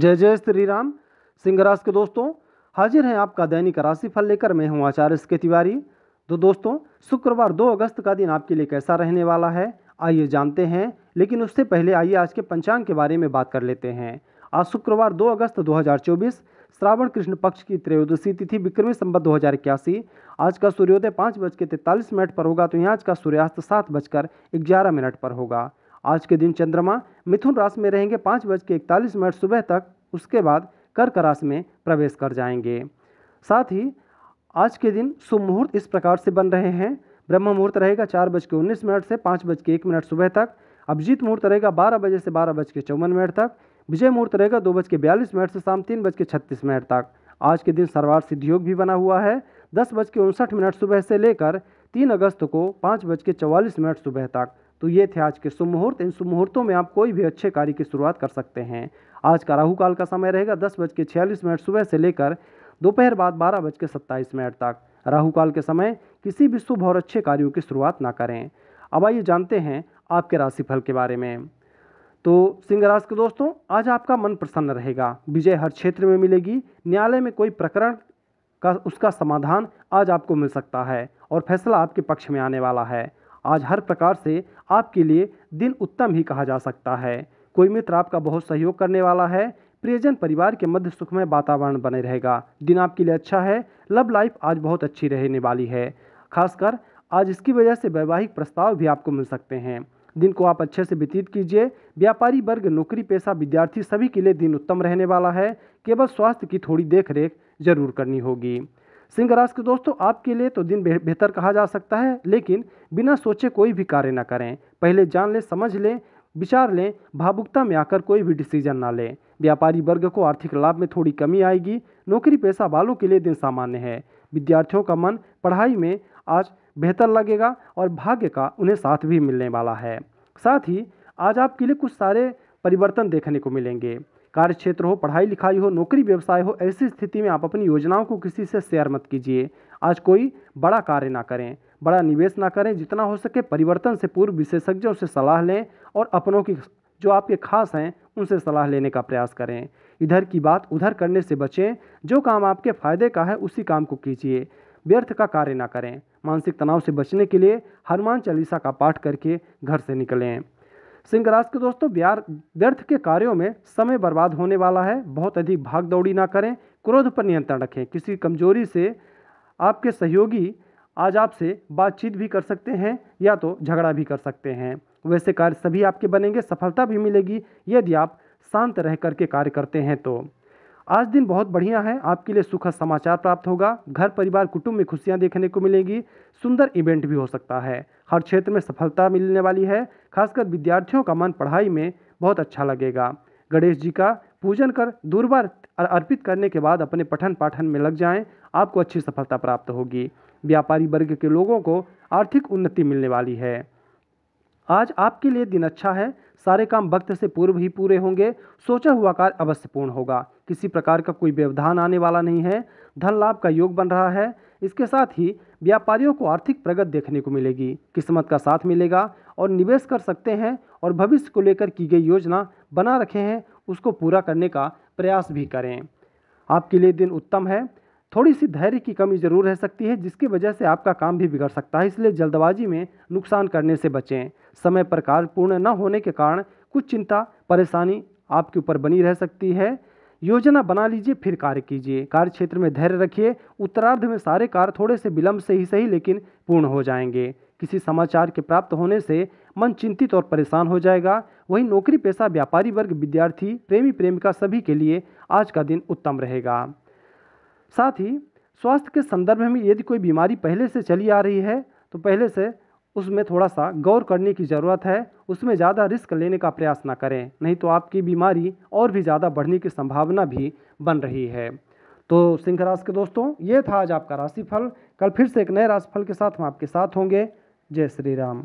जय जय श्री राम सिंह राशि के दोस्तों हाजिर हैं आपका दैनिक राशि फल लेकर मैं हूं आचार्य के तिवारी तो दोस्तों शुक्रवार 2 अगस्त का दिन आपके लिए कैसा रहने वाला है आइए जानते हैं लेकिन उससे पहले आइए आज के पंचांग के बारे में बात कर लेते हैं आज शुक्रवार 2 अगस्त 2024 श्रावण कृष्ण पक्ष की त्रयोदशी तिथि विक्रमी संबत दो हज़ार इक्यासी आज का सूर्योदय पाँच बज के मिनट पर होगा तो यहाँ आज का सूर्यास्त सात बजकर ग्यारह मिनट पर होगा आज के दिन चंद्रमा मिथुन राशि में रहेंगे पाँच बज के इकतालीस मिनट सुबह तक उसके बाद कर्क राशि में प्रवेश कर जाएंगे साथ ही आज के दिन शुभ मुहूर्त इस प्रकार से बन रहे हैं ब्रह्म मुहूर्त रहेगा चार बज के उन्नीस मिनट से पाँच बज के एक मिनट सुबह तक अभिजीत मुहूर्त रहेगा बारह बजे से बारह बज के चौवन मिनट तक विजय मुहूर्त रहेगा दो बज के बयालीस मिनट से शाम तीन बज के छत्तीस मिनट तक आज के दिन सिद्ध योग भी बना हुआ है दस बज के उनसठ मिनट सुबह से लेकर तीन अगस्त को पाँच बज के चौवालीस मिनट सुबह तक तो ये थे आज के शुभ मुहूर्त इन शुभ मुहूर्तों में आप कोई भी अच्छे कार्य की शुरुआत कर सकते हैं आज का राहु काल का समय रहेगा दस बज के छियालीस मिनट सुबह से लेकर दोपहर बाद बारह बज के सत्ताईस मिनट तक राहु काल के समय किसी भी शुभ और अच्छे कार्यों की शुरुआत ना करें अब आइए जानते हैं आपके राशिफल के बारे में तो सिंह राशि के दोस्तों आज आपका मन प्रसन्न रहेगा विजय हर क्षेत्र में मिलेगी न्यायालय में कोई प्रकरण का उसका समाधान आज आपको मिल सकता है और फैसला आपके पक्ष में आने वाला है आज हर प्रकार से आपके लिए दिन उत्तम ही कहा जा सकता है कोई मित्र आपका बहुत सहयोग करने वाला है प्रियजन परिवार के मध्य सुखमय वातावरण बने रहेगा दिन आपके लिए अच्छा है लव लाइफ आज बहुत अच्छी रहने वाली है खासकर आज इसकी वजह से वैवाहिक प्रस्ताव भी आपको मिल सकते हैं दिन को आप अच्छे से व्यतीत कीजिए व्यापारी वर्ग नौकरी पेशा विद्यार्थी सभी के लिए दिन उत्तम रहने वाला है केवल स्वास्थ्य की थोड़ी देख रेख जरूर करनी होगी सिंह राशि के दोस्तों आपके लिए तो दिन बेहतर कहा जा सकता है लेकिन बिना सोचे कोई भी कार्य ना करें पहले जान लें समझ लें विचार लें भावुकता में आकर कोई भी डिसीजन ना लें व्यापारी वर्ग को आर्थिक लाभ में थोड़ी कमी आएगी नौकरी पेशा वालों के लिए दिन सामान्य है विद्यार्थियों का मन पढ़ाई में आज बेहतर लगेगा और भाग्य का उन्हें साथ भी मिलने वाला है साथ ही आज आपके लिए कुछ सारे परिवर्तन देखने को मिलेंगे कार्य क्षेत्र हो पढ़ाई लिखाई हो नौकरी व्यवसाय हो ऐसी स्थिति में आप अपनी योजनाओं को किसी से शेयर मत कीजिए आज कोई बड़ा कार्य ना करें बड़ा निवेश ना करें जितना हो सके परिवर्तन से पूर्व विशेषज्ञों से सलाह लें और अपनों की जो आपके खास हैं उनसे सलाह लेने का प्रयास करें इधर की बात उधर करने से बचें जो काम आपके फायदे का है उसी काम को कीजिए व्यर्थ का कार्य ना करें मानसिक तनाव से बचने के लिए हनुमान चालीसा का पाठ करके घर से निकलें सिंह राशि के दोस्तों व्यार व्यर्थ के कार्यों में समय बर्बाद होने वाला है बहुत अधिक भाग दौड़ी ना करें क्रोध पर नियंत्रण रखें किसी कमजोरी से आपके सहयोगी आज आपसे बातचीत भी कर सकते हैं या तो झगड़ा भी कर सकते हैं वैसे कार्य सभी आपके बनेंगे सफलता भी मिलेगी यदि आप शांत रह करके कार्य करते हैं तो आज दिन बहुत बढ़िया है आपके लिए सुखद समाचार प्राप्त होगा घर परिवार कुटुंब में खुशियाँ देखने को मिलेंगी सुंदर इवेंट भी हो सकता है हर क्षेत्र में सफलता मिलने वाली है खासकर विद्यार्थियों का मन पढ़ाई में बहुत अच्छा लगेगा गणेश जी का पूजन कर दूरबा अर्पित करने के बाद अपने पठन पाठन में लग जाएं आपको अच्छी सफलता प्राप्त होगी व्यापारी वर्ग के लोगों को आर्थिक उन्नति मिलने वाली है आज आपके लिए दिन अच्छा है सारे काम वक्त से पूर्व ही पूरे होंगे सोचा हुआ कार्य अवश्य पूर्ण होगा किसी प्रकार का कोई व्यवधान आने वाला नहीं है धन लाभ का योग बन रहा है इसके साथ ही व्यापारियों को आर्थिक प्रगति देखने को मिलेगी किस्मत का साथ मिलेगा और निवेश कर सकते हैं और भविष्य को लेकर की गई योजना बना रखे हैं उसको पूरा करने का प्रयास भी करें आपके लिए दिन उत्तम है थोड़ी सी धैर्य की कमी जरूर रह सकती है जिसकी वजह से आपका काम भी बिगड़ सकता है इसलिए जल्दबाजी में नुकसान करने से बचें समय पर कार्य पूर्ण न होने के कारण कुछ चिंता परेशानी आपके ऊपर बनी रह सकती है योजना बना लीजिए फिर कार्य कीजिए कार्य क्षेत्र में धैर्य रखिए उत्तरार्ध में सारे कार्य थोड़े से विलंब से ही सही लेकिन पूर्ण हो जाएंगे किसी समाचार के प्राप्त होने से मन चिंतित और परेशान हो जाएगा वहीं नौकरी पेशा व्यापारी वर्ग विद्यार्थी प्रेमी प्रेमिका सभी के लिए आज का दिन उत्तम रहेगा साथ ही स्वास्थ्य के संदर्भ में यदि कोई बीमारी पहले से चली आ रही है तो पहले से उसमें थोड़ा सा गौर करने की ज़रूरत है उसमें ज़्यादा रिस्क लेने का प्रयास ना करें नहीं तो आपकी बीमारी और भी ज़्यादा बढ़ने की संभावना भी बन रही है तो सिंह राशि के दोस्तों ये था आज आपका राशिफल कल फिर से एक नए राशिफल के साथ हम आपके साथ होंगे जय श्री राम